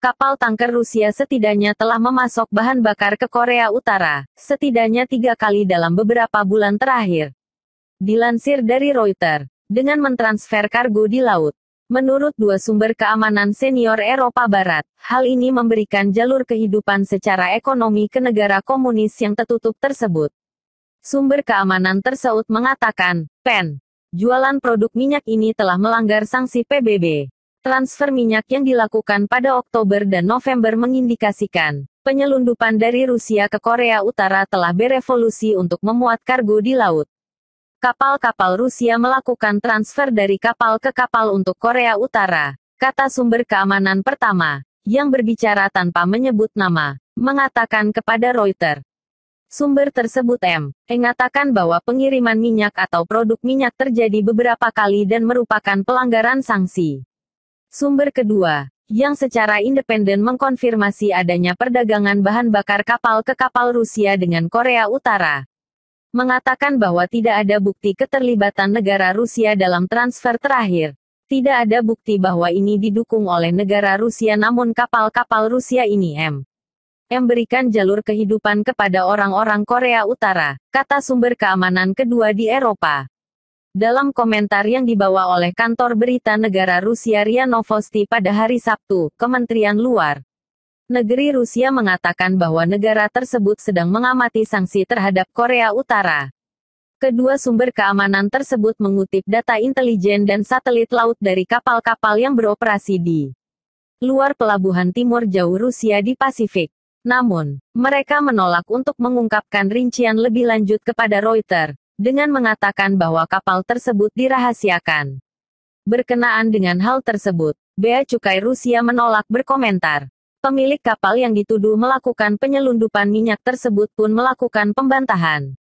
kapal tanker Rusia setidaknya telah memasok bahan bakar ke Korea Utara, setidaknya tiga kali dalam beberapa bulan terakhir. Dilansir dari Reuters, dengan mentransfer kargo di laut. Menurut dua sumber keamanan senior Eropa Barat, hal ini memberikan jalur kehidupan secara ekonomi ke negara komunis yang tertutup tersebut. Sumber keamanan tersebut mengatakan, PEN, jualan produk minyak ini telah melanggar sanksi PBB. Transfer minyak yang dilakukan pada Oktober dan November mengindikasikan penyelundupan dari Rusia ke Korea Utara telah berevolusi untuk memuat kargo di laut. Kapal-kapal Rusia melakukan transfer dari kapal ke kapal untuk Korea Utara, kata sumber keamanan pertama, yang berbicara tanpa menyebut nama, mengatakan kepada Reuters. Sumber tersebut M. mengatakan bahwa pengiriman minyak atau produk minyak terjadi beberapa kali dan merupakan pelanggaran sanksi. Sumber kedua, yang secara independen mengkonfirmasi adanya perdagangan bahan bakar kapal ke kapal Rusia dengan Korea Utara, mengatakan bahwa tidak ada bukti keterlibatan negara Rusia dalam transfer terakhir. Tidak ada bukti bahwa ini didukung oleh negara Rusia namun kapal-kapal Rusia ini M. m Memberikan jalur kehidupan kepada orang-orang Korea Utara, kata sumber keamanan kedua di Eropa. Dalam komentar yang dibawa oleh kantor berita negara Rusia RIA Novosti pada hari Sabtu, Kementerian Luar Negeri Rusia mengatakan bahwa negara tersebut sedang mengamati sanksi terhadap Korea Utara. Kedua sumber keamanan tersebut mengutip data intelijen dan satelit laut dari kapal-kapal yang beroperasi di luar pelabuhan timur jauh Rusia di Pasifik. Namun, mereka menolak untuk mengungkapkan rincian lebih lanjut kepada Reuters dengan mengatakan bahwa kapal tersebut dirahasiakan. Berkenaan dengan hal tersebut, Bea Cukai Rusia menolak berkomentar. Pemilik kapal yang dituduh melakukan penyelundupan minyak tersebut pun melakukan pembantahan.